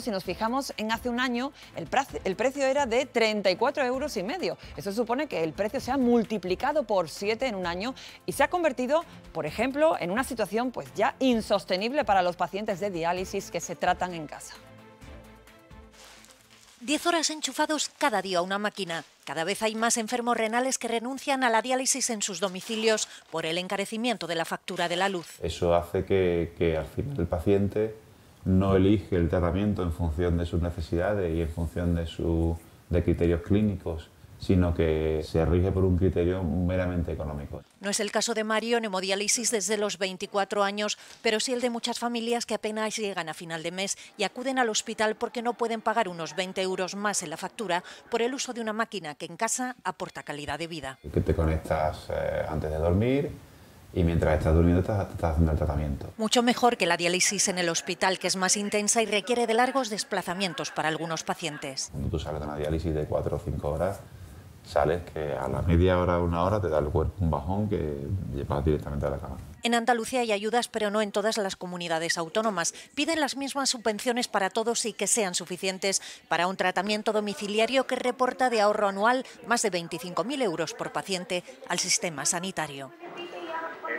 si nos fijamos en hace un año, el, precio era de 34 euros y medio. Eso supone que el precio se ha multiplicado por 7 en un año y se ha convertido, por ejemplo, en una situación pues ya insostenible para los pacientes de diálisis que se tratan en casa. 10 horas enchufados cada día a una máquina. Cada vez hay más enfermos renales que renuncian a la diálisis en sus domicilios por el encarecimiento de la factura de la luz. Eso hace que, que al final el paciente no elige el tratamiento en función de sus necesidades y en función de, su, criterios clínicos sino que se rige por un criterio meramente económico. No es el caso de Mario en hemodiálisis desde los 24 años, pero sí el de muchas familias que apenas llegan a final de mes y acuden al hospital porque no pueden pagar unos 20 euros más en la factura por el uso de una máquina que en casa aporta calidad de vida. Que te conectas eh, antes de dormir, y mientras estás durmiendo te estás, haciendo el tratamiento. Mucho mejor que la diálisis en el hospital, que es más intensa y requiere de largos desplazamientos para algunos pacientes. Cuando tú sales de una diálisis de 4 o 5 horas, sales que a la media hora, o una hora, te da el cuerpo un bajón que llevas directamente a la cama. En Andalucía hay ayudas, pero no en todas las comunidades autónomas. Piden las mismas subvenciones para todos y que sean suficientes para un tratamiento domiciliario que reporta de ahorro anual más de 25.000 euros por paciente al sistema sanitario.